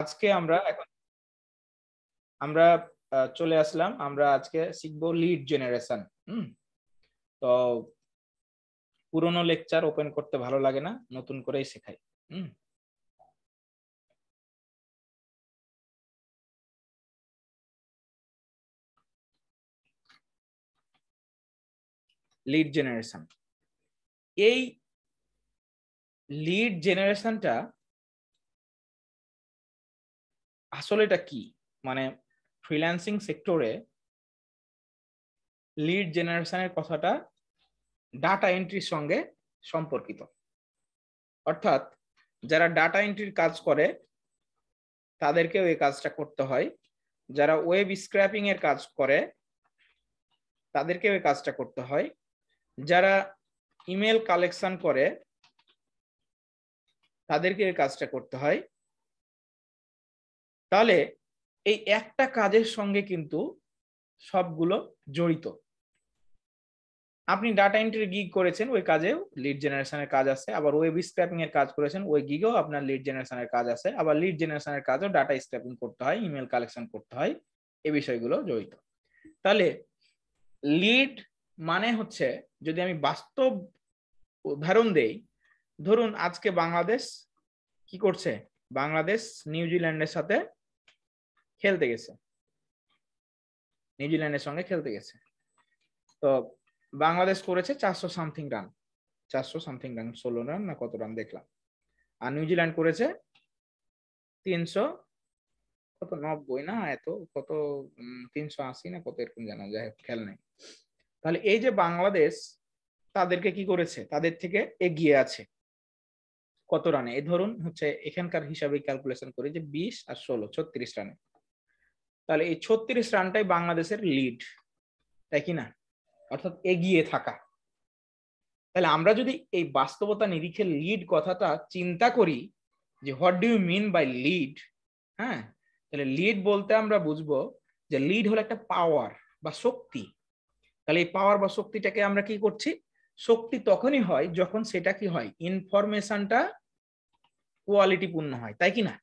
আজকে আমরা এখন আমরা চলে আসলাম আমরা আজকে শিখবো লিড জেনারেশন হম তো পুরনো লেকচার ওপেন করতে ভালো লাগে না নতুন করেই শেখাই হম লিড জেনারেশন এই লিড জেনারেশনটা আসলে এটা কি মানে ফ্রিল্যান্সিং সেক্টরে লিড জেনারেশনের কথাটা ডাটা এন্ট্রির সঙ্গে সম্পর্কিত অর্থাৎ যারা ডাটা এন্ট্রির কাজ করে তাদেরকেও এই কাজটা করতে হয় যারা ওয়েব স্ক্র্যাপিং এর কাজ করে তাদেরকেও এই কাজটা করতে হয় যারা ইমেল কালেকশন করে তাদেরকে এই কাজটা করতে হয় তাহলে এই একটা কাজের সঙ্গে কিন্তু সবগুলো জড়িত আপনি ডাটা এন্ট্রি গিগ করেছেন ওই কাজেও লিড জেনারেশনের কাজ আছে আবার ওয়েব স্ক্র্যাপিং এর কাজ করেছেন ওই গিগেও আপনার লিড জেনারেশনের কাজ আছে আবার লিড জেনারেশনের কাজও ডাটা স্ক্র্যাপিং করতে হয় ইমেল কালেকশন করতে হয় এই বিষয়গুলো জড়িত তাহলে লিড মানে হচ্ছে যদি আমি বাস্তব উদাহরণ দেই ধরুন আজকে বাংলাদেশ কি করছে বাংলাদেশ নিউজিল্যান্ডের সাথে খেলতে গেছে নিউজিল্যান্ডের সঙ্গে খেলতে গেছে তো বাংলাদেশ করেছে চারশো সামথিং রান চারশো সামথিং রান ষোলো রান না কত রান দেখলাম আর নিউজিল্যান্ড করেছে তিনশো কত নব্বই না এত কত তিনশো আশি না কত এরকম জানা যায় খেল নেই তাহলে এই যে বাংলাদেশ তাদেরকে কি করেছে তাদের থেকে এগিয়ে আছে কত রানে এ ধরুন হচ্ছে এখানকার হিসাবে ক্যালকুলেশন করে যে বিশ আর ষোলো ছত্রিশ রানে তাহলে এই ছত্রিশ রানটাই বাংলাদেশের লিড তাই কি না অর্থাৎ এগিয়ে থাকা তাহলে আমরা যদি এই বাস্তবতা নিরিখে লিড কথাটা চিন্তা করি যে what do you mean by lead হ্যাঁ তাহলে লিড বলতে আমরা বুঝবো যে লিড হলো একটা পাওয়ার বা শক্তি তাহলে এই পাওয়ার বা শক্তিটাকে আমরা কি করছি শক্তি তখনই হয় যখন সেটা কি হয় ইনফরমেশনটা কোয়ালিটি পূর্ণ হয় তাই কি না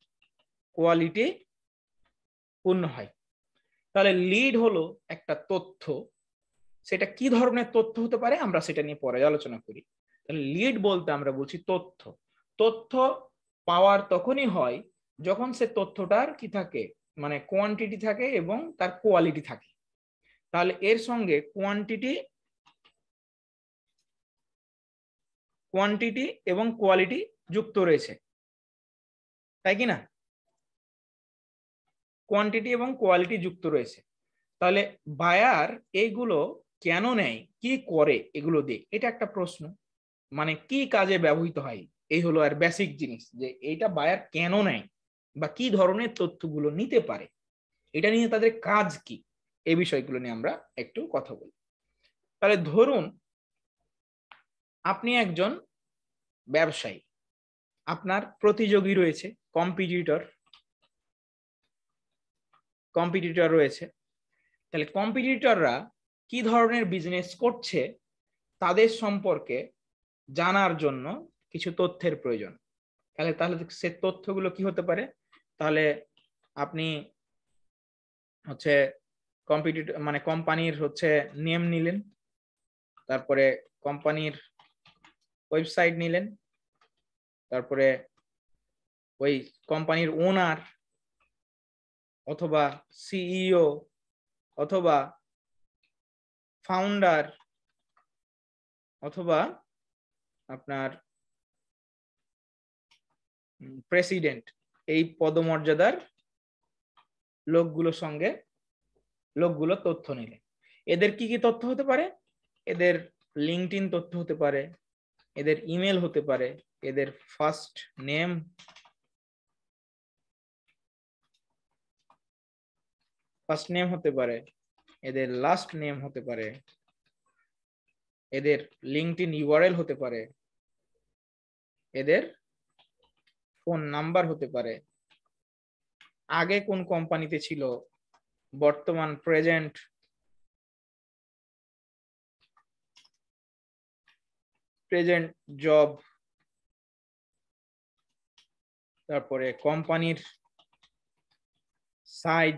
কোয়ালিটি পূর্ণ হয় তাহলে লিড হলো একটা তথ্য সেটা কি ধরনের তথ্য হতে পারে আমরা সেটা নিয়ে পরে আলোচনা করি তাহলে লিড বলতে আমরা বলছি তথ্য তথ্য পাওয়ার তখনই হয় যখন সে তথ্যটার কি থাকে মানে কোয়ান্টিটি থাকে এবং তার কোয়ালিটি থাকে তাহলে এর সঙ্গে কোয়ান্টিটি কোয়ান্টিটি এবং কোয়ালিটি যুক্ত রয়েছে তাই কি না কোয়ান্টিটি এবং কোয়ালিটি যুক্ত রয়েছে তাহলে বায়ার এইগুলো কেন নেয় কি করে এগুলো দিয়ে এটা একটা প্রশ্ন মানে কি কাজে ব্যবহৃত হয় এই হলো আর বেসিক জিনিস যে এইটা বায়ার কেন নেয় বা কি ধরনের তথ্যগুলো নিতে পারে এটা নিয়ে তাদের কাজ কি এই বিষয়গুলো নিয়ে আমরা একটু কথা বলি তাহলে ধরুন আপনি একজন ব্যবসায়ী আপনার প্রতিযোগী রয়েছে কম্পিটিটর কম্পিটিটর রয়েছে তাহলে কম্পিটিটররা কি ধরনের বিজনেস করছে তাদের সম্পর্কে জানার জন্য কিছু তথ্যের প্রয়োজন তাহলে তাহলে সে তথ্যগুলো কি হতে পারে তাহলে আপনি হচ্ছে কম্পিটিটর মানে কোম্পানির হচ্ছে নেম নিলেন তারপরে কোম্পানির ওয়েবসাইট নিলেন তারপরে ওই কোম্পানির ওনার অথবা সিইও e অথবা ফাউন্ডার অথবা আপনার প্রেসিডেন্ট এই পদমর্যাদার লোকগুলোর সঙ্গে লোকগুলো তথ্য নিলে এদের কি কি তথ্য হতে পারে এদের লিঙ্কড তথ্য হতে পারে এদের ইমেল হতে পারে এদের ফার্স্ট নেম ফার্স্ট নেম হতে পারে এদের লাস্ট নেম হতে পারে এদের লিঙ্কড ইউআরএল হতে পারে এদের ফোন নাম্বার হতে পারে আগে কোন কোম্পানিতে ছিল বর্তমান প্রেজেন্ট প্রেজেন্ট জব তারপরে কোম্পানির সাইজ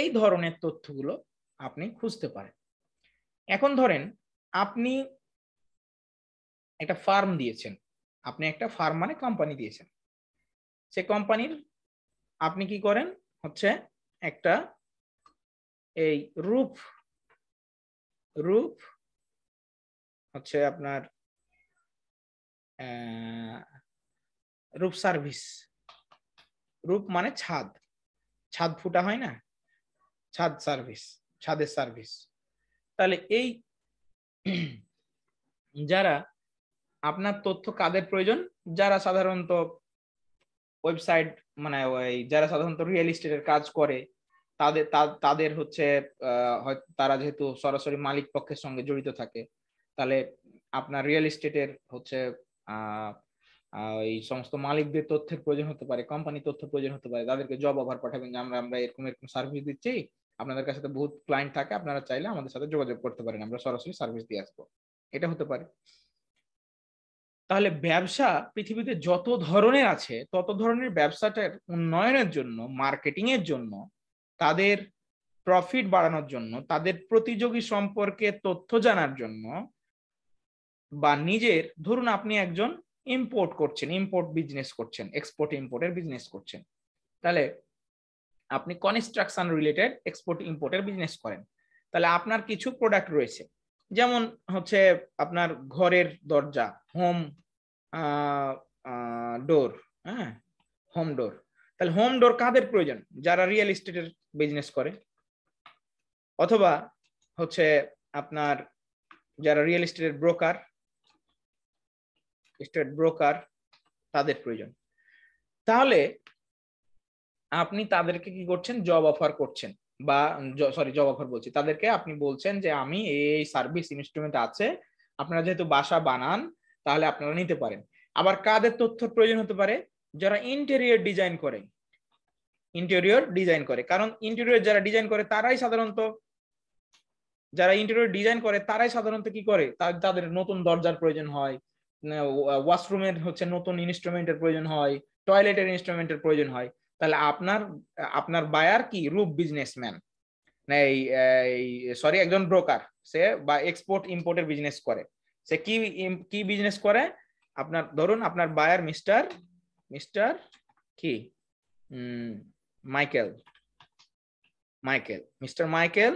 এই ধরনের তথ্যগুলো আপনি খুঁজতে পারেন এখন ধরেন আপনি একটা ফার্ম দিয়েছেন আপনি একটা ফার্ম মানে কোম্পানি দিয়েছেন সে কোম্পানির আপনি কি করেন হচ্ছে একটা এই রূপ রূপ হচ্ছে আপনার রূপ সার্ভিস রূপ মানে ছাদ ছাদ ফুটা হয় না ছাদ সার্ভিস ছাদের সার্ভিস তাহলে এই যারা আপনার তথ্য কাদের প্রয়োজন যারা সাধারণত ওয়েবসাইট মানে ওই যারা সাধারণত রিয়েল এস্টেটের কাজ করে তাদের তাদের হচ্ছে তারা যেহেতু সরাসরি মালিক পক্ষের সঙ্গে জড়িত থাকে তাহলে আপনার রিয়েল এস্টেটের হচ্ছে এই সমস্ত মালিকদের তথ্যের প্রয়োজন হতে পারে কোম্পানি তথ্য প্রয়োজন হতে পারে তাদেরকে জব অফার পাঠাবেন যে আমরা আমরা এরকম এরকম সার্ভিস দিচ্ছি আপনাদের কাছে তো বহুত ক্লায়েন্ট থাকে আপনারা চাইলে আমাদের সাথে যোগাযোগ করতে পারেন আমরা সরাসরি সার্ভিস দিয়ে আসবো এটা হতে পারে তাহলে ব্যবসা পৃথিবীতে যত ধরনের আছে তত ধরনের ব্যবসাটার উন্নয়নের জন্য মার্কেটিং এর জন্য তাদের প্রফিট বাড়ানোর জন্য তাদের প্রতিযোগী সম্পর্কে তথ্য জানার জন্য বা নিজের ধরুন আপনি একজন ইম্পোর্ট করছেন ইম্পোর্ট বিজনেস করছেন এক্সপোর্ট ইম্পোর্টের বিজনেস করছেন তাহলে আপনি কনস্ট্রাকশন রিলেটেড এক্সপোর্ট ইম্পোর্টের বিজনেস করেন তাহলে আপনার কিছু প্রোডাক্ট রয়েছে যেমন হচ্ছে আপনার ঘরের দরজা হোম ডোর হ্যাঁ হোম ডোর তাহলে হোম ডোর কাদের প্রয়োজন যারা রিয়েল এস্টেটের বিজনেস করে অথবা হচ্ছে আপনার যারা রিয়েল এস্টেটের ব্রোকার স্টেট ব্রোকার তাদের প্রয়োজন তাহলে আপনি তাদেরকে কি করছেন জব অফার করছেন বা সরি জব অফার বলছি তাদেরকে আপনি বলছেন যে আমি এই সার্ভিস ইনস্ট্রুমেন্ট আছে আপনারা যেহেতু বাসা বানান তাহলে আপনারা নিতে পারেন আবার কাদের তথ্য প্রয়োজন হতে পারে যারা ইন্টেরিয়র ডিজাইন করে ইন্টেরিয়র ডিজাইন করে কারণ ইন্টেরিয়র যারা ডিজাইন করে তারাই সাধারণত যারা ইন্টেরিয়র ডিজাইন করে তারাই সাধারণত কি করে তাদের নতুন দরজার প্রয়োজন হয় ওয়াশরুমের হচ্ছে নতুন ইনস্ট্রুমেন্টের প্রয়োজন হয় টয়লেটের ইনস্ট্রুমেন্টের প্রয়োজন হয় তাহলে আপনার আপনার বায়ার কি রূপ বিজনেসম্যান এই সরি একজন ব্রোকার সে বা এক্সপোর্ট ইম্পোর্টের বিজনেস করে সে কি কি বিজনেস করে আপনার ধরুন আপনার বায়ার মিস্টার মিস্টার কি Michael Michael mister Michael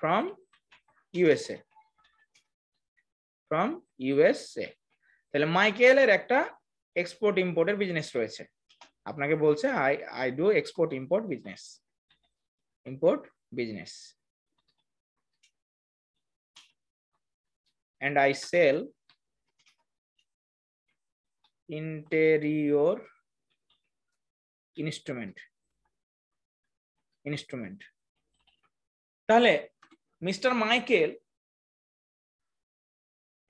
from USA from USA তাহলে মাইকেলের একটা এক্সপোর্ট ইম্পোর্টের বিজনেস রয়েছে আপনাকে বলছে I I do export import business import business and I sell interior instrument instrument তাহলে মিস্টার মাইকেল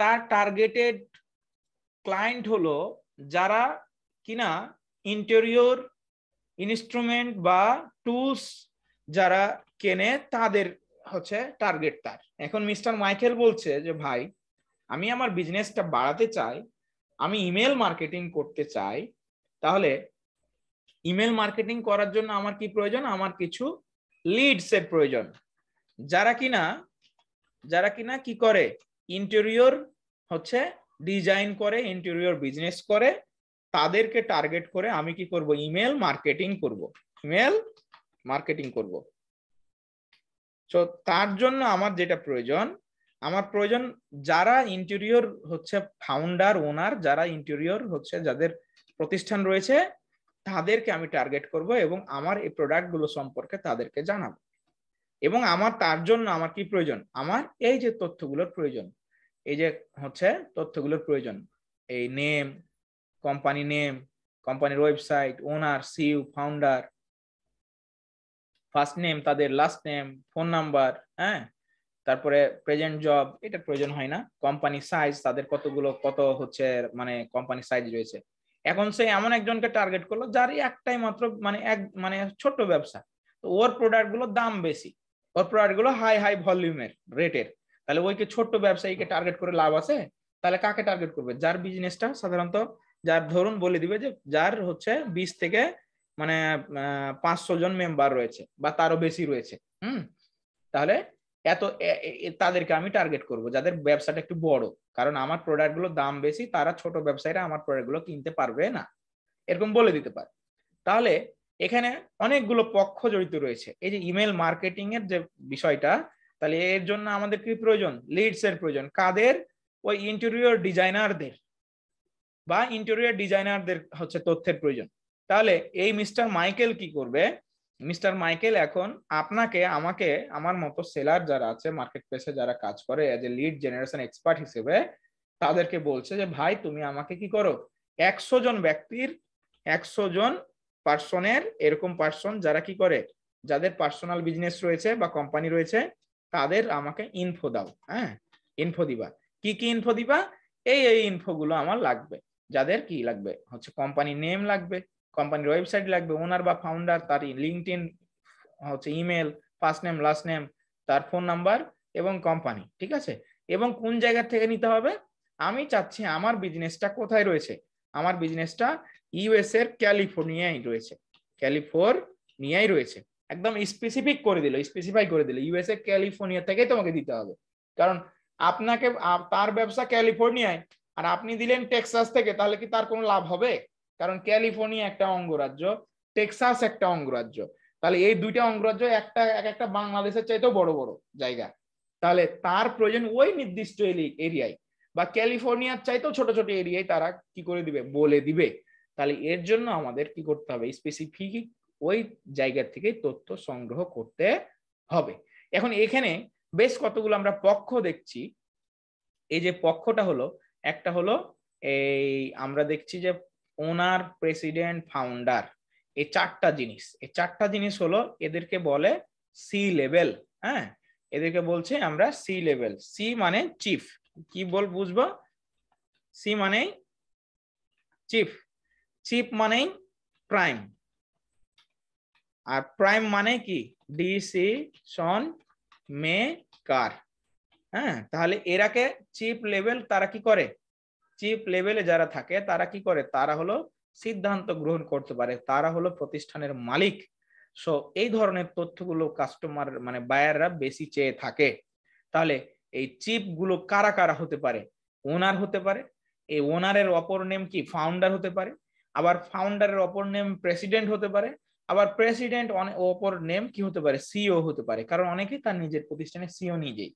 তার টার্গেটেড ক্লায়েন্ট হলো যারা কিনা ইন্টেরিয়র ইনস্ট্রুমেন্ট বা টুলস যারা কেনে তাদের হচ্ছে টার্গেট তার এখন মিস্টার মাইকেল বলছে যে ভাই আমি আমার বিজনেসটা বাড়াতে চাই আমি ইমেল মার্কেটিং করতে চাই তাহলে ইমেল মার্কেটিং করার জন্য আমার কি প্রয়োজন আমার কিছু লিডসের প্রয়োজন যারা কিনা যারা কিনা কি করে ইন্টেরিয়র হচ্ছে ডিজাইন করে ইন্টেরিয়র বিজনেস করে তাদেরকে টার্গেট করে আমি কি করব ইমেল মার্কেটিং করব ইমেল মার্কেটিং করব তো তার জন্য আমার যেটা প্রয়োজন আমার প্রয়োজন যারা ইন্টেরিয়র হচ্ছে ফাউন্ডার ওনার যারা ইন্টেরিয়র হচ্ছে যাদের প্রতিষ্ঠান রয়েছে তাদেরকে আমি টার্গেট করব এবং আমার এই প্রোডাক্টগুলো সম্পর্কে তাদেরকে জানাবো এবং আমার তার জন্য আমার কি প্রয়োজন আমার এই যে তথ্যগুলোর প্রয়োজন এই যে হচ্ছে তথ্যগুলোর প্রয়োজন এই নেম company name, কোম্পানির website owner CEO founder first name তাদের লাস্ট নেম ফোন নাম্বার হ্যাঁ তারপরে প্রেজেন্ট জব এটা প্রয়োজন হয় না কোম্পানি সাইজ তাদের কতগুলো কত হচ্ছে মানে কোম্পানি সাইজ রয়েছে এখন সে এমন একজনকে টার্গেট করলো যারই একটাই মাত্র মানে এক মানে ছোট ব্যবসা তো ওর প্রোডাক্টগুলো দাম বেশি ওর প্রোডাক্টগুলো হাই হাই ভলিউমের রেটের তাহলে ওইকে ছোট্ট ব্যবসায়ীকে টার্গেট করে লাভ আছে তাহলে কাকে টার্গেট করবে যার বিজনেসটা সাধারণত যার ধরুন বলে দিবে যে যার হচ্ছে বিশ থেকে মানে পাঁচশো জন মেম্বার রয়েছে বা তারও বেশি রয়েছে হুম তাহলে এত তাদেরকে আমি টার্গেট করব যাদের ব্যবসাটা একটু বড় কারণ আমার প্রোডাক্টগুলোর দাম বেশি তারা ছোট ব্যবসায়ীরা আমার প্রোডাক্টগুলো কিনতে পারবে না এরকম বলে দিতে পারে তাহলে এখানে অনেকগুলো পক্ষ জড়িত রয়েছে এই যে ইমেল মার্কেটিং এর যে বিষয়টা তাহলে এর জন্য আমাদের কি প্রয়োজন লিডস এর প্রয়োজন কাদের ওই ইন্টেরিয়র ডিজাইনারদের বা ইন্টেরিয়ার ডিজাইনারদের হচ্ছে তথ্যের প্রয়োজন তাহলে এই মিস্টার মাইকেল কি করবে মিস্টার মাইকেল এখন আপনাকে আমাকে আমার মতো সেলার যারা আছে মার্কেট প্লেসে যারা কাজ করে as a lead generation expert হিসেবে তাদেরকে বলছে যে ভাই তুমি আমাকে কি করো একশো জন ব্যক্তির একশো জন পার্সনের এরকম পার্সন যারা কি করে যাদের পার্সোনাল বিজনেস রয়েছে বা কোম্পানি রয়েছে তাদের আমাকে ইনফো দাও হ্যাঁ ইনফো দিবা কি কি ইনফো দিবা এই এই ইনফোগুলো আমার লাগবে যাদের কি লাগবে হচ্ছে কোম্পানি নেম লাগবে কোম্পানির ওয়েবসাইট লাগবে ওনার বা ফাউন্ডার তার লিঙ্কডিন হচ্ছে email first name last name তার ফোন নাম্বার এবং কোম্পানি ঠিক আছে এবং কোন জায়গার থেকে নিতে হবে আমি চাচ্ছি আমার বিজনেসটা কোথায় রয়েছে আমার বিজনেসটা ইউএস এর ক্যালিফোর্নিয়ায় রয়েছে ক্যালিফোর্নিয়ায় রয়েছে একদম স্পেসিফিক করে দিল স্পেসিফাই করে দিল ইউএস এর ক্যালিফোর্নিয়া থেকেই তোমাকে দিতে হবে কারণ আপনাকে তার ব্যবসা ক্যালিফোর্নিয়ায় আর আপনি দিলেন টেক্সাস থেকে তাহলে কি তার কোনো লাভ হবে কারণ ক্যালিফোর্নিয়া একটা অঙ্গরাজ্য টেক্সাস একটা অঙ্গরাজ্য তাহলে এই দুইটা অঙ্গরাজ্য একটা এক একটা বাংলাদেশের চাইতেও বড় বড় জায়গা তাহলে তার প্রয়োজন ওই নির্দিষ্ট এরিয়ায় বা ক্যালিফোর্নিয়ার চাইতেও ছোট ছোট এরিয়ায় তারা কি করে দিবে বলে দিবে তাহলে এর জন্য আমাদের কি করতে হবে স্পেসিফিক ওই জায়গার থেকে তথ্য সংগ্রহ করতে হবে এখন এখানে বেশ কতগুলো আমরা পক্ষ দেখছি এই যে পক্ষটা হলো একটা হলো এই আমরা দেখছি যে ওনার প্রেসিডেন্ট ফাউন্ডার এই চারটা জিনিস এই চারটা জিনিস হলো এদেরকে বলে সি লেভেল হ্যাঁ এদেরকে বলছে আমরা সি লেভেল সি মানে চিফ কি বল বুঝবো সি মানে চিফ চিফ মানে প্রাইম আর প্রাইম মানে কি ডিসিশন মেকার হ্যাঁ তাহলে এরাকে চিপ লেভেল তারা কি করে চিপ লেভেলে যারা থাকে তারা কি করে তারা হলো সিদ্ধান্ত গ্রহণ করতে পারে তারা হলো প্রতিষ্ঠানের মালিক সো এই ধরনের তথ্যগুলো কাস্টমার মানে বায়াররা বেশি চেয়ে থাকে তাহলে এই চিপগুলো কারা কারা হতে পারে ওনার হতে পারে এই ওনারের অপর নেম কি ফাউন্ডার হতে পারে আবার ফাউন্ডারের অপর নেম প্রেসিডেন্ট হতে পারে আবার প্রেসিডেন্ট অপর নেম কি হতে পারে সিও e হতে পারে কারণ অনেকেই তার নিজের প্রতিষ্ঠানে সিও e নিজেই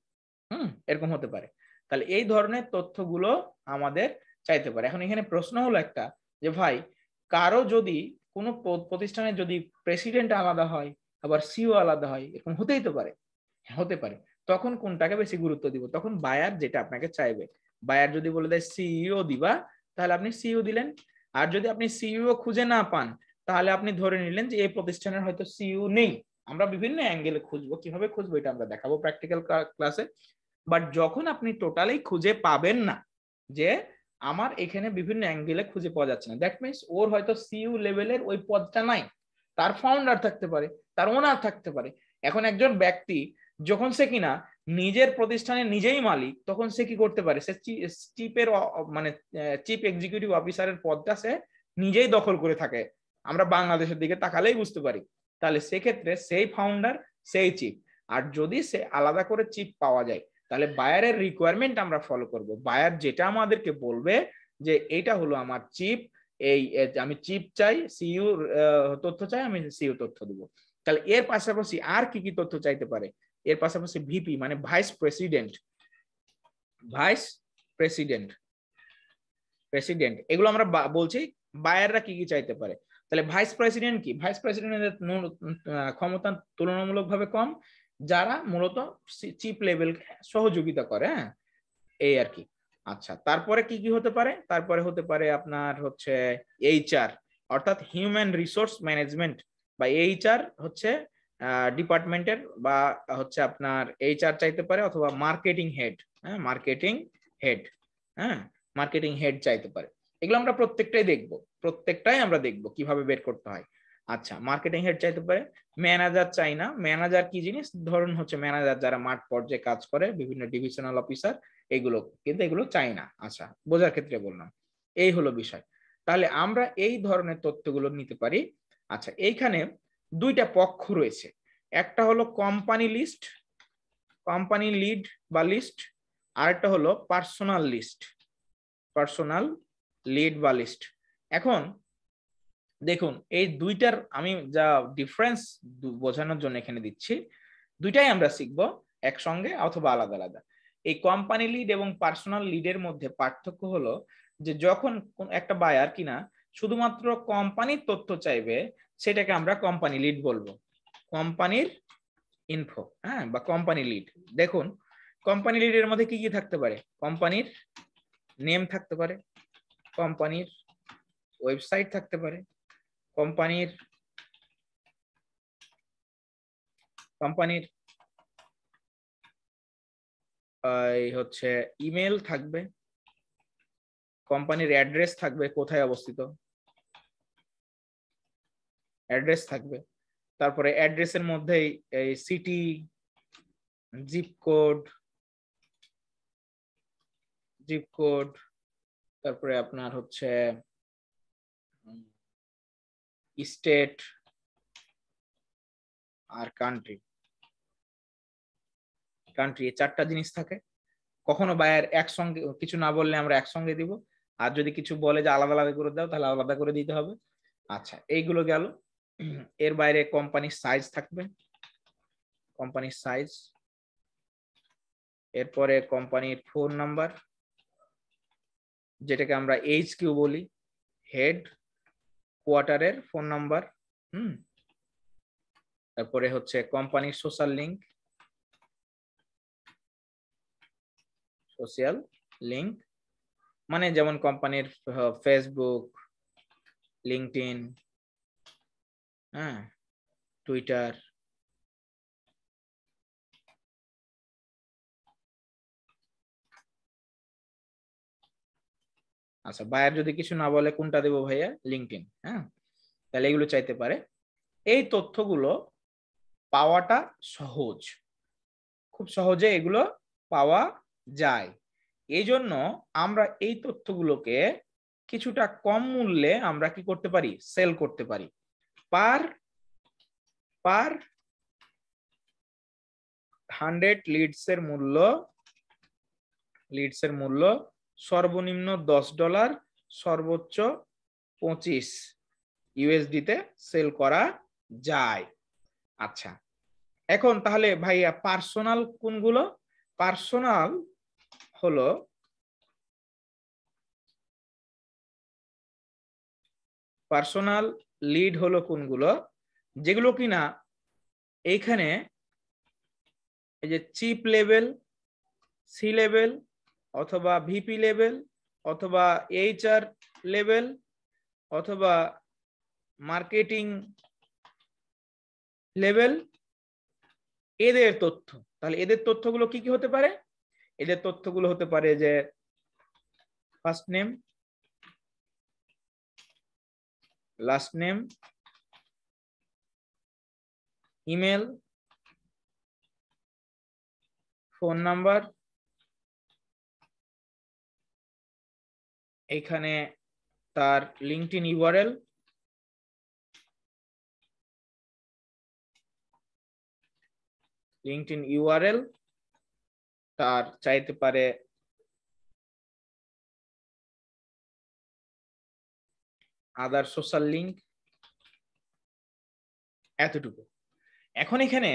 হুম এরকম হতে পারে তাহলে এই ধরনের তথ্যগুলো আমাদের চাইতে পারে এখন এখানে প্রশ্ন হলো একটা যে ভাই কারো যদি কোনো প্রতিষ্ঠানে যদি প্রেসিডেন্ট আলাদা হয় আবার সিও আলাদা হয় এরকম হতেই তো পারে হ্যাঁ, হতে পারে তখন কোনটাকে বেশি গুরুত্ব দিব তখন বায়ার যেটা আপনাকে চাইবে বায়ার যদি বলে দেয় সিইও দিবা তাহলে আপনি সিইও দিলেন আর যদি আপনি সিইও খুঁজে না পান তাহলে আপনি ধরে নিলেন যে এই প্রতিষ্ঠানের হয়তো সিইও নেই আমরা বিভিন্ন অ্যাঙ্গেলে খুঁজবো কিভাবে খুঁজবো এটা আমরা দেখাবো প্র্যাকটিক্যাল ক্লাসে বাট যখন আপনি টোটালি খুঁজে পাবেন না যে আমার এখানে বিভিন্ন অ্যাঙ্গেলে খুঁজে পাওয়া যাচ্ছে না দ্যাট মিনস ওর হয়তো সিইউ লেভেলের ওই পদটা নাই তার ফাউন্ডার থাকতে পারে তার ওনার থাকতে পারে এখন একজন ব্যক্তি যখন সে কিনা নিজের প্রতিষ্ঠানে নিজেই মালিক তখন সে কি করতে পারে সে চিপের মানে চিফ এক্সিকিউটিভ অফিসারের পদটা সে নিজেই দখল করে থাকে আমরা বাংলাদেশের দিকে তাকালেই বুঝতে পারি তাহলে সেক্ষেত্রে সেই ফাউন্ডার সেই চিপ আর যদি সে আলাদা করে চিপ পাওয়া যায় তাহলে বায়ারের রিকোয়ারমেন্ট আমরা ফলো করব বায়ার যেটা আমাদেরকে বলবে যে এটা হলো আমার চিপ এই আমি চিপ চাই সিইউ তথ্য চাই আমি সিইউ তথ্য দেব তাহলে এর পাশাপাশি আর কি কি তথ্য চাইতে পারে এর পাশাপাশি ভিপি মানে vice president vice president president এগুলো আমরা বলছি বায়াররা কি কি চাইতে পারে তাহলে ভাইস প্রেসিডেন্ট কি ভাইস প্রেসিডেন্টের ক্ষমতা তুলনামূলকভাবে কম যারা মূলত চিপ লেভেল সহযোগিতা করে হ্যাঁ এই আর কি আচ্ছা তারপরে কি কি হতে পারে তারপরে হতে পারে আপনার হচ্ছে এইচআর অর্থাৎ হিউম্যান রিসোর্স ম্যানেজমেন্ট বা এইচআর হচ্ছে ডিপার্টমেন্টের বা হচ্ছে আপনার এইচআর চাইতে পারে অথবা মার্কেটিং হেড হ্যাঁ মার্কেটিং হেড হ্যাঁ মার্কেটিং হেড চাইতে পারে এগুলো আমরা প্রত্যেকটাই দেখব প্রত্যেকটাই আমরা দেখব কিভাবে বের করতে হয় আচ্ছা মার্কেটিং হেড চাইতে পারে ম্যানেজার চাই না ম্যানেজার কি জিনিস ধরুন হচ্ছে ম্যানেজার যারা মাঠ পর্যায়ে কাজ করে বিভিন্ন ডিভিশনাল অফিসার এগুলো কিন্তু এগুলো চাই না আচ্ছা বোঝার ক্ষেত্রে বললাম এই হলো বিষয় তাহলে আমরা এই ধরনের তথ্যগুলো নিতে পারি আচ্ছা এইখানে দুইটা পক্ষ রয়েছে একটা হলো কোম্পানি লিস্ট কোম্পানি লিড বা লিস্ট আরেকটা হলো পার্সোনাল লিস্ট পার্সোনাল লিড বা লিস্ট এখন দেখুন এই দুইটার আমি যা ডিফারেন্স বোঝানোর জন্য এখানে দিচ্ছি দুইটাই আমরা শিখব একসঙ্গে অথবা আলাদা আলাদা এই কোম্পানি লিড এবং পার্সোনাল লিডের মধ্যে পার্থক্য হলো যে যখন একটা বায়ার কিনা শুধুমাত্র কোম্পানির তথ্য চাইবে সেটাকে আমরা কোম্পানি লিড বলবো কোম্পানির ইনফো হ্যাঁ বা কোম্পানি লিড দেখুন কোম্পানি লিডের মধ্যে কি কি থাকতে পারে কোম্পানির নেম থাকতে পারে কোম্পানির ওয়েবসাইট থাকতে পারে কোম্পানির কোম্পানির এই হচ্ছে ইমেল থাকবে কোম্পানির অ্যাড্রেস থাকবে কোথায় অবস্থিত অ্যাড্রেস থাকবে তারপরে অ্যাড্রেসের মধ্যেই এই city zip code zip code তারপরে আপনার হচ্ছে state আর কান্ট্রি কান্ট্রি এই চারটা জিনিস থাকে কখনো বায়ার একসঙ্গে কিছু না বললে আমরা একসঙ্গে দিব আর যদি কিছু বলে যে আলাদা আলাদা করে দাও তাহলে আলাদা করে দিতে হবে আচ্ছা এইগুলো গেল এর বাইরে কোম্পানির সাইজ থাকবে কোম্পানির সাইজ এরপরে কোম্পানির ফোন নাম্বার যেটাকে আমরা এইচ কিউ বলি হেড কোয়ার্টারের ফোন নাম্বার হুম তারপরে হচ্ছে কোম্পানির সোশ্যাল লিংক সোশ্যাল লিংক মানে যেমন কোম্পানির ফেসবুক লিঙ্কড হ্যাঁ টুইটার আচ্ছা বায়ার যদি কিছু না বলে কোনটা দেবো ভাইয়া লিঙ্কিং হ্যাঁ তাহলে এগুলো চাইতে পারে এই তথ্যগুলো পাওয়াটা সহজ খুব সহজে এগুলো পাওয়া যায় এই জন্য আমরা এই তথ্যগুলোকে কিছুটা কম মূল্যে আমরা কি করতে পারি সেল করতে পারি পার পার হান্ড্রেড লিডস এর মূল্য লিডস এর মূল্য সর্বনিম্ন দশ ডলার সর্বোচ্চ পঁচিশ ইউএসডিতে সেল করা যায় আচ্ছা এখন তাহলে ভাইয়া পার্সোনাল কোনগুলো পার্সোনাল হলো পার্সোনাল লিড হলো কোনগুলো যেগুলো কিনা এইখানে এই যে চিপ লেভেল সি লেভেল অথবা ভিপি লেভেল অথবা এইচআর লেভেল অথবা মার্কেটিং লেভেল এদের তথ্য তাহলে এদের তথ্যগুলো কি কি হতে পারে এদের তথ্যগুলো হতে পারে যে first name last name email phone number এখানে তার লিঙ্কটিন ইউআরএল লিঙ্কটিন ইউআরএল তার চাইতে পারে আদার সোশ্যাল লিঙ্ক এতটুকু এখন এখানে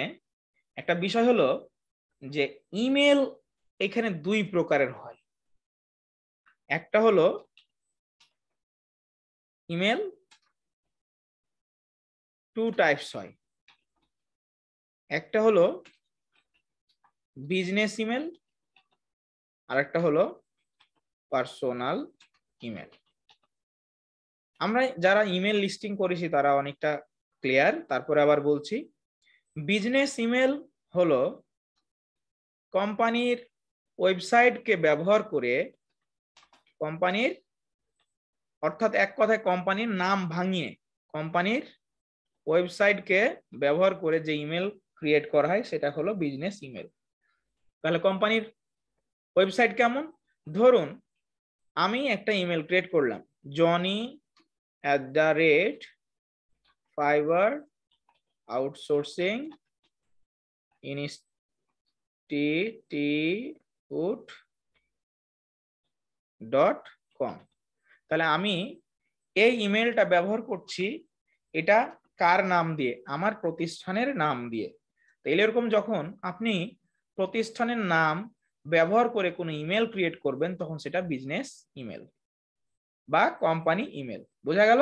একটা বিষয় হলো যে ইমেল এখানে দুই প্রকারের হয় একটা হলো ইমেল টু টাইপস হয় একটা হলো বিজনেস ইমেল আর একটা হলো পার্সোনাল ইমেল আমরা যারা ইমেল লিস্টিং করেছি তারা অনেকটা ক্লিয়ার তারপরে আবার বলছি বিজনেস ইমেল হলো কোম্পানির ওয়েবসাইটকে ব্যবহার করে কোম্পানির অর্থাৎ এক কথায় কোম্পানির নাম ভাঙিয়ে কোম্পানির ওয়েবসাইটকে ব্যবহার করে যে ইমেল ক্রিয়েট করা হয় সেটা হলো বিজনেস ইমেল তাহলে কোম্পানির ওয়েবসাইট কেমন ধরুন আমি একটা ইমেল ক্রিয়েট করলাম Johnny at the rate Fiverr outsourcing institute dot com তাহলে আমি এই ইমেলটা ব্যবহার করছি এটা কার নাম দিয়ে আমার প্রতিষ্ঠানের নাম দিয়ে তো এরকম যখন আপনি প্রতিষ্ঠানের নাম ব্যবহার করে কোনো ইমেল ক্রিয়েট করবেন তখন সেটা বিজনেস ইমেল বা কোম্পানি ইমেল বোঝা গেল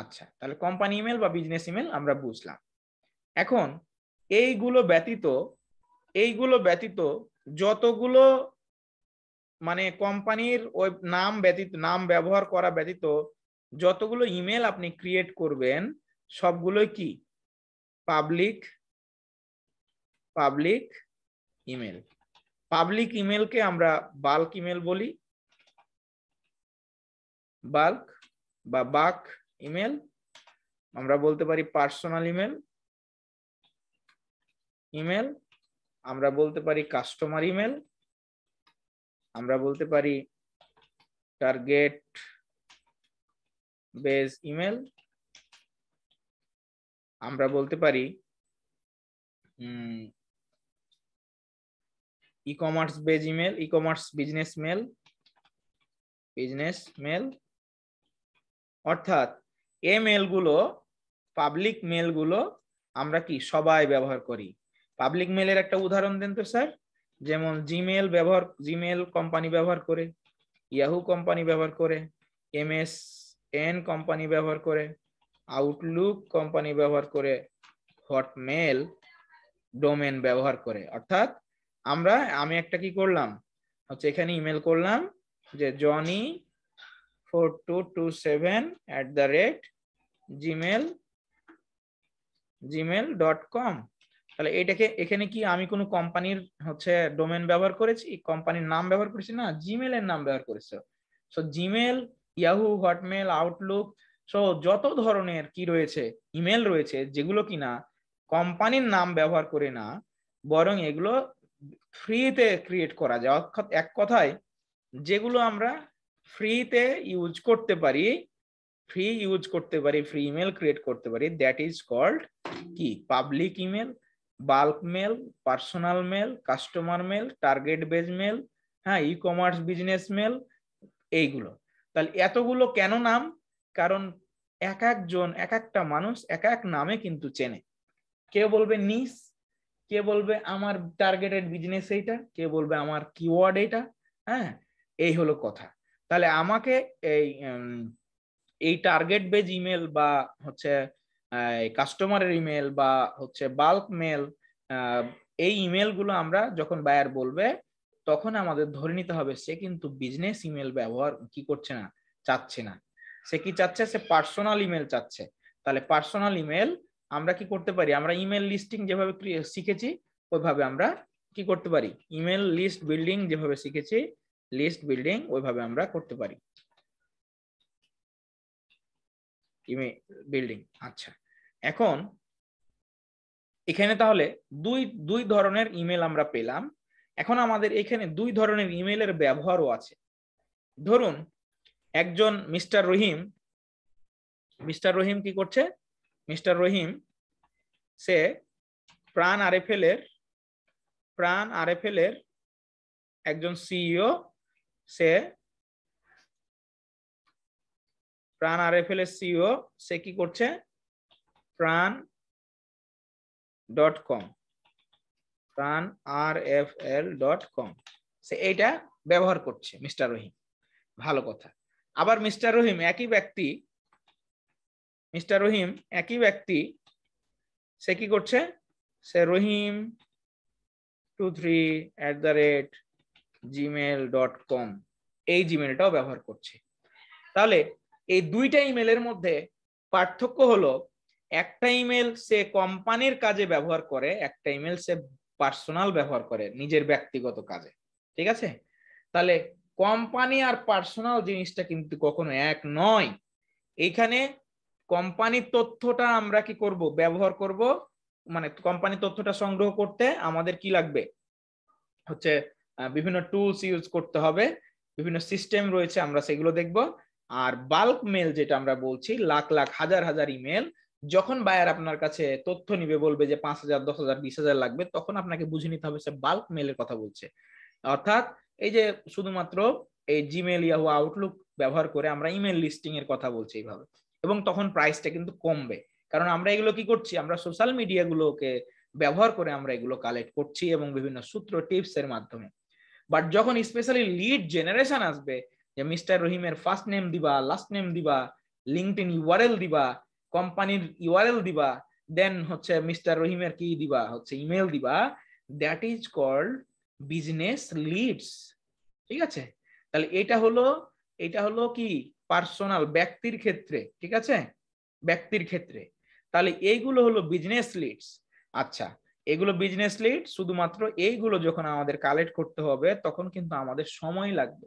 আচ্ছা তাহলে কোম্পানি ইমেল বা বিজনেস ইমেল আমরা বুঝলাম এখন এইগুলো ব্যতীত এইগুলো ব্যতীত যতগুলো মানে কোম্পানির ওই নাম ব্যতীত নাম ব্যবহার করা ব্যতীত যতগুলো ইমেল আপনি ক্রিয়েট করবেন সবগুলোই কি পাবলিক পাবলিক ইমেল পাবলিক ইমেলকে আমরা বাল্ক ইমেল বলি বাল্ক বা বাক ইমেল আমরা বলতে পারি পার্সোনাল ইমেল ইমেল আমরা বলতে পারি কাস্টমার ইমেল আমরা বলতে পারি টার্গেট বেস ইমেল আমরা বলতে পারি e commerce base email e commerce business mail business mail অর্থাৎ এ মেলগুলো পাবলিক মেলগুলো আমরা কি সবাই ব্যবহার করি পাবলিক মেলের একটা উদাহরণ দেন তো স্যার যেমন জিমেল ব্যবহার জিমেল কোম্পানি ব্যবহার করে ইয়াহু কোম্পানি ব্যবহার করে এম এস এন কোম্পানি ব্যবহার করে আউটলুক কোম্পানি ব্যবহার করে হটমেল ডোমেন ব্যবহার করে অর্থাৎ আমরা আমি একটা কি করলাম হচ্ছে এখানে ইমেল করলাম যে Johnny four two two seven at the rate Gmail Gmail dot com তাহলে এটাকে এখানে কি আমি কোনো কোম্পানির হচ্ছে ডোমেন ব্যবহার করেছি কোম্পানির নাম ব্যবহার করেছি না জিমেল এর নাম ব্যবহার করেছে so Gmail Yahoo Hotmail Outlook so যত ধরনের কি রয়েছে ইমেল রয়েছে যেগুলো কিনা কোম্পানির নাম ব্যবহার করে না বরং এগুলো ফ্রিতে ক্রিয়েট করা যায় অর্থাৎ এক কথায় যেগুলো আমরা ফ্রিতে ইউজ করতে পারি ফ্রি ইউজ করতে পারি ফ্রি ইমেল ক্রিয়েট করতে পারি দ্যাট ইজ কল্ড কি public email bulk mail personal mail customer mail target base mail হ্যাঁ ই কমার্স বিজনেস মেল এইগুলো তাহলে এতগুলো কেন নাম কারণ এক একজন এক একটা মানুষ এক এক নামে কিন্তু চেনে কে বলবে নিস কে বলবে আমার টার্গেটেড বিজনেস এইটা কে বলবে আমার কিওয়ার্ড এইটা হ্যাঁ এই হলো কথা তাহলে আমাকে এই এই টার্গেট বেজ ইমেল বা হচ্ছে কাস্টমারের ইমেল বা হচ্ছে বাল্ক মেল এই ইমেলগুলো আমরা যখন বায়ার বলবে তখন আমাদের ধরে নিতে হবে সে কিন্তু বিজনেস ইমেল ব্যবহার কি করছে না চাচ্ছে না সে কি চাচ্ছে সে পার্সোনাল ইমেল চাচ্ছে তাহলে পার্সোনাল ইমেল আমরা কি করতে পারি আমরা ইমেল লিস্টিং যেভাবে শিখেছি ওইভাবে আমরা কি করতে পারি ইমেল লিস্ট বিল্ডিং যেভাবে শিখেছি লিস্ট বিল্ডিং ওইভাবে আমরা করতে পারি ইমেল বিল্ডিং আচ্ছা এখন এখানে তাহলে দুই দুই ধরনের ইমেল আমরা পেলাম এখন আমাদের এখানে দুই ধরনের ইমেলের ব্যবহারও আছে ধরুন একজন মিস্টার রহিম মিস্টার রহিম কি করছে মিস্টার রহিম সে প্রাণ আরএফএলের প্রাণ আরএফএলের একজন সিইও e সে প্রাণ আরএফএলের সিইও e সে কি করছে প্রাণ ডট কম প্রাণ আর এফ এল ডট কম সে এইটা ব্যবহার করছে মিস্টার রহিম ভালো কথা আবার মিস্টার রহিম একই ব্যক্তি মিস্টার রহিম একই ব্যক্তি সে কি করছে সে Rahim two three at the rate Gmail dot com এই জিমেলটাও ব্যবহার করছে তাহলে এই দুইটা ইমেলের মধ্যে পার্থক্য হলো একটা ইমেল সে কোম্পানির কাজে ব্যবহার করে একটা ইমেল সে পার্সোনাল ব্যবহার করে নিজের ব্যক্তিগত কাজে ঠিক আছে তাহলে কোম্পানি আর পার্সোনাল জিনিসটা কিন্তু কখনো এক নয় এখানে কোম্পানির তথ্যটা আমরা কি করব ব্যবহার করব মানে কোম্পানি তথ্যটা সংগ্রহ করতে আমাদের কি লাগবে হচ্ছে বিভিন্ন টুলস ইউজ করতে হবে বিভিন্ন সিস্টেম রয়েছে আমরা সেগুলো দেখব আর বাল্ক মেল যেটা আমরা বলছি লাখ লাখ হাজার হাজার ইমেল যখন বায়ার আপনার কাছে তথ্য নিবে বলবে যে পাঁচ হাজার দশ হাজার বিশ হাজার লাগবে তখন আপনাকে বুঝে নিতে হবে সে বাল্ক মেলের কথা বলছে অর্থাৎ এই যে শুধুমাত্র এই জিমেল ইয়াহু আউটলুক ব্যবহার করে আমরা ইমেল লিস্টিং এর কথা বলছি এইভাবে এবং তখন প্রাইসটা কিন্তু কমবে কারণ আমরা এগুলো কি করছি আমরা সোশ্যাল মিডিয়া গুলোকে ব্যবহার করে আমরা এগুলো কালেক্ট করছি এবং বিভিন্ন সূত্র টিপস এর মাধ্যমে বাট যখন স্পেশালি লিড জেনারেশন আসবে যে মিস্টার রহিমের ফার্স্ট নেম দিবা লাস্ট নেম দিবা লিঙ্কড ইন ইউআরএল দিবা কোম্পানির ইউআরএল দিবা দেন হচ্ছে মিস্টার রহিমের কি দিবা হচ্ছে ইমেল দিবা that is called business leads ঠিক আছে তাহলে এটা হলো এটা হলো কি পার্সোনাল ব্যক্তির ক্ষেত্রে ঠিক আছে ব্যক্তির ক্ষেত্রে তাহলে এইগুলো হলো বিজনেস লিডস আচ্ছা এগুলো বিজনেস লিড শুধুমাত্র এইগুলো যখন আমাদের কালেক্ট করতে হবে তখন কিন্তু আমাদের সময় লাগবে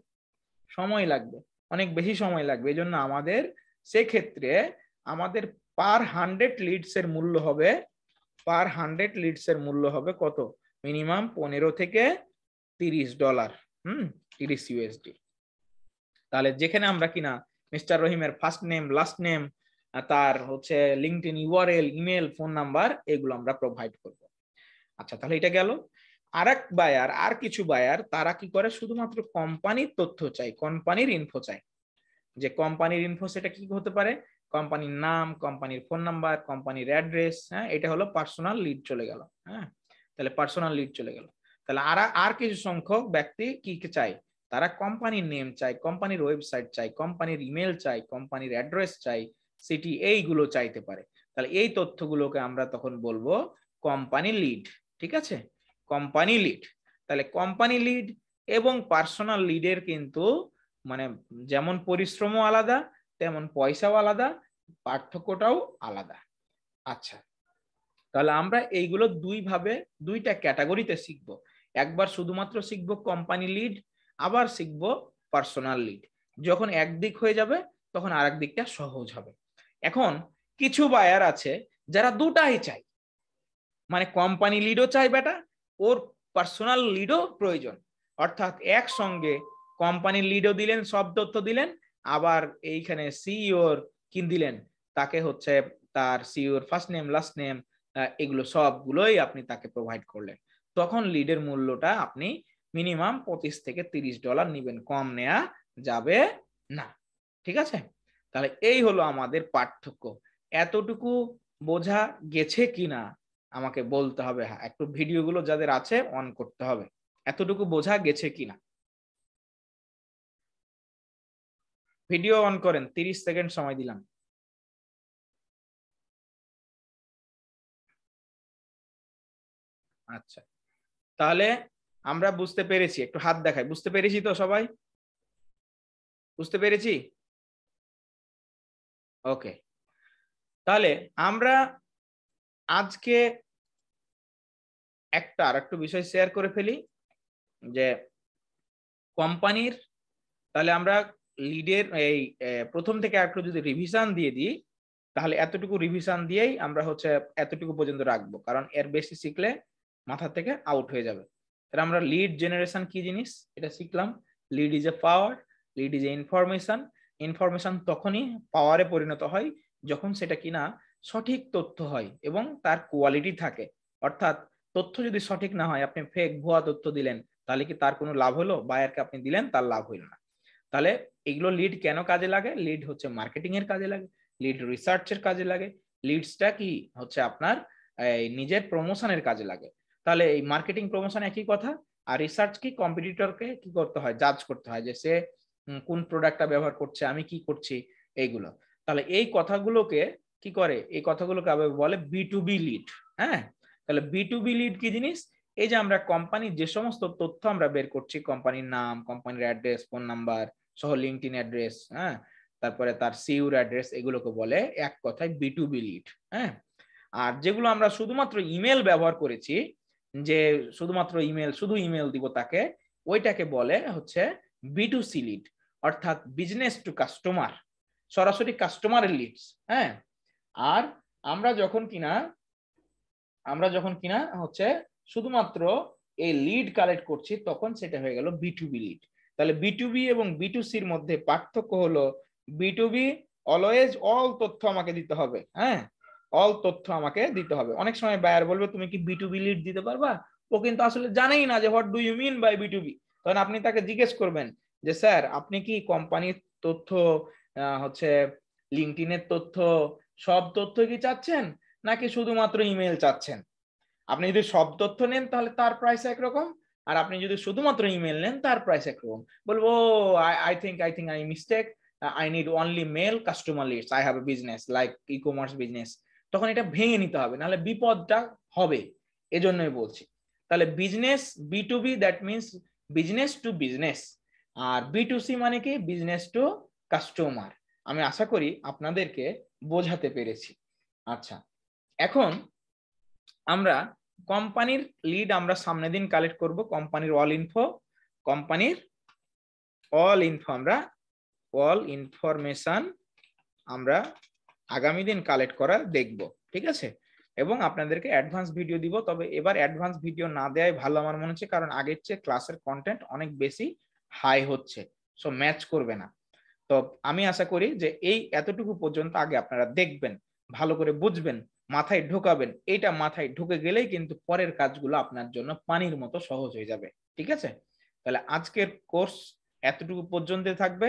সময় লাগবে অনেক বেশি সময় লাগবে এই জন্য আমাদের সেক্ষেত্রে আমাদের পার হান্ড্রেড লিডস এর মূল্য হবে পার হান্ড্রেড লিডস এর মূল্য হবে কত মিনিমাম পনেরো থেকে তিরিশ ডলার হুম তিরিশ ইউএসডি তাহলে যেখানে আমরা কিনা মিস্টার রহিমের ফার্স্ট নেম লাস্ট নেম তার হচ্ছে in URL email phone number এগুলো আমরা প্রোভাইড করব আচ্ছা তাহলে এটা গেল আর এক বায়ার আর কিছু বায়ার তারা কি করে শুধুমাত্র কোম্পানির তথ্য চাই কোম্পানির ইনফো চাই যে কোম্পানির ইনফো সেটা কি হতে পারে কোম্পানির নাম কোম্পানির ফোন নাম্বার কোম্পানির অ্যাড্রেস হ্যাঁ এটা হলো পার্সোনাল লিড চলে গেল হ্যাঁ তাহলে পার্সোনাল লিড চলে গেল তাহলে আর আর কিছু সংখ্যক ব্যক্তি কি চাই তারা কোম্পানির নেম চাই কোম্পানির ওয়েবসাইট চাই কোম্পানির ইমেল চাই কোম্পানির অ্যাড্রেস চাই সিটি এইগুলো চাইতে পারে তাহলে এই তথ্যগুলোকে আমরা তখন বলবো কোম্পানি লিড ঠিক আছে কোম্পানি লিড তাহলে কোম্পানি লিড এবং পার্সোনাল লিডের কিন্তু মানে যেমন পরিশ্রমও আলাদা তেমন পয়সাও আলাদা পার্থক্যটাও আলাদা আচ্ছা তাহলে আমরা এইগুলো দুইভাবে দুইটা ক্যাটাগরিতে শিখব একবার শুধুমাত্র শিখব কোম্পানি লিড আবার শিখব পার্সোনাল লিড যখন একদিক হয়ে যাবে তখন আর দিকটা সহজ হবে এখন কিছু বায়ার আছে যারা দুটাই চাই মানে কোম্পানি লিডও চাই বেটা ওর পার্সোনাল লিডও প্রয়োজন অর্থাৎ একসঙ্গে কোম্পানির লিডও দিলেন সব তথ্য দিলেন আবার এইখানে সিইওর কিন দিলেন তাকে হচ্ছে তার sure first name last name এগুলো সবগুলোই আপনি তাকে প্রোভাইড করলেন তখন লিডের মূল্যটা আপনি মিনিমাম পঁচিশ থেকে তিরিশ ডলার নিবেন কম নেয়া যাবে না ঠিক আছে তাহলে এই হলো আমাদের পার্থক্য এতটুকু বোঝা গেছে কিনা আমাকে বলতে হবে হ্যাঁ একটু ভিডিওগুলো যাদের আছে অন করতে হবে এতটুকু বোঝা গেছে কিনা ভিডিও অন করেন তিরিশ সেকেন্ড সময় দিলাম আচ্ছা তাহলে আমরা বুঝতে পেরেছি একটু হাত দেখাই বুঝতে পেরেছি তো সবাই বুঝতে পেরেছি ওকে তাহলে আমরা আজকে একটা আর একটু বিষয় শেয়ার করে ফেলি যে কোম্পানির তাহলে আমরা লিডের এই প্রথম থেকে একটু যদি রিভিশন দিয়ে দিই তাহলে এতটুকু রিভিশন দিয়েই আমরা হচ্ছে এতটুকু পর্যন্ত রাখবো কারণ এর বেশি শিখলে মাথা থেকে আউট হয়ে যাবে তাহলে আমরা লিড জেনারেশন কি জিনিস এটা শিখলাম lead is a power lead is a information information তখনই পাওয়ারে পরিণত হয় যখন সেটা কিনা সঠিক তথ্য হয় এবং তার কোয়ালিটি থাকে অর্থাৎ তথ্য যদি সঠিক না হয় আপনি ফেক ভুয়া তথ্য দিলেন তাহলে কি তার কোনো লাভ হলো বায়ারকে আপনি দিলেন তার লাভ হইল না তাহলে এগুলো লিড কেন কাজে লাগে লিড হচ্ছে মার্কেটিং এর কাজে লাগে লিড রিসার্চ এর কাজে লাগে লিডসটা কি হচ্ছে আপনার নিজের প্রমোশনের কাজে লাগে তাহলে এই মার্কেটিং প্রমোশন একই কথা আর রিসার্চ কি কম্পিটিটরকে কি করতে হয় জাজ করতে হয় যে সে কোন প্রোডাক্টটা ব্যবহার করছে আমি কি করছি এইগুলো তাহলে এই কথাগুলোকে কি করে এই কথাগুলোকে আবার বলে বি টু বি লিড হ্যাঁ তাহলে বি টু বি লিড কি জিনিস এই যে আমরা কোম্পানির যে সমস্ত তথ্য আমরা বের করছি কোম্পানির নাম কোম্পানির অ্যাড্রেস ফোন নাম্বার সহ লিঙ্কড ইন অ্যাড্রেস হ্যাঁ তারপরে তার সিউর অ্যাড্রেস এগুলোকে বলে এক কথায় বি টু বি লিড হ্যাঁ আর যেগুলো আমরা শুধুমাত্র ইমেল ব্যবহার করেছি যে শুধুমাত্র ইমেল শুধু ইমেল দিব তাকে ওইটাকে বলে হচ্ছে বি টু সি লিড অর্থাৎ বিজনেস টু কাস্টমার সরাসরি কাস্টমারের লিডস হ্যাঁ আর আমরা যখন কিনা আমরা যখন কিনা হচ্ছে শুধুমাত্র এই লিড কালেক্ট করছি তখন সেটা হয়ে গেল বি টু বি লিড তাহলে বিটুবি এবং বিটুসির মধ্যে পার্থক্য হলো বিটুবি অলওয়েজ অল তথ্য আমাকে দিতে হবে হ্যাঁ অল তথ্য আমাকে দিতে হবে অনেক সময় বায়ার বলবে তুমি কি বিটুবি লিড দিতে পারবা ও কিন্তু আসলে জানেই না যে what do you mean by B to B তখন আপনি তাকে জিজ্ঞেস করবেন যে স্যার আপনি কি কোম্পানির তথ্য হচ্ছে লিঙ্কটিনের তথ্য সব তথ্য কি চাচ্ছেন নাকি শুধুমাত্র ইমেল চাচ্ছেন আপনি যদি সব তথ্য নেন তাহলে তার প্রাইস একরকম আর আপনি যদি শুধুমাত্র ইমেল নেন তার প্রাইস একরকম বলবো I think I think I mistake I need only mail customer leads I have a business like e commerce business তখন এটা ভেঙে নিতে হবে নাহলে বিপদটা হবে এজন্যই বলছি তাহলে business B to B that means business to business আর বি টু সি মানে কি বিজনেস টু কাস্টমার আমি আশা করি আপনাদেরকে বোঝাতে পেরেছি আচ্ছা এখন আমরা কোম্পানির লিড আমরা সামনের দিন কালেক্ট করব কোম্পানির অল ইনফো কোম্পানির অল ইনফো আমরা অল ইনফরমেশন আমরা আগামী দিন কালেক্ট করা দেখব ঠিক আছে এবং আপনাদেরকে অ্যাডভান্স ভিডিও দিব তবে এবার অ্যাডভান্স ভিডিও না দেওয়াই ভালো আমার মনে হচ্ছে কারণ আগের চেয়ে ক্লাসের কন্টেন্ট অনেক বেশি হাই হচ্ছে সো ম্যাচ করবে না তো আমি আশা করি যে এই এতটুকু পর্যন্ত আগে আপনারা দেখবেন ভালো করে বুঝবেন মাথায় ঢোকাবেন এটা মাথায় ঢুকে গেলেই কিন্তু পরের কাজগুলো আপনার জন্য পানির মতো সহজ হয়ে যাবে ঠিক আছে তাহলে আজকের কোর্স এতটুকু পর্যন্ত থাকবে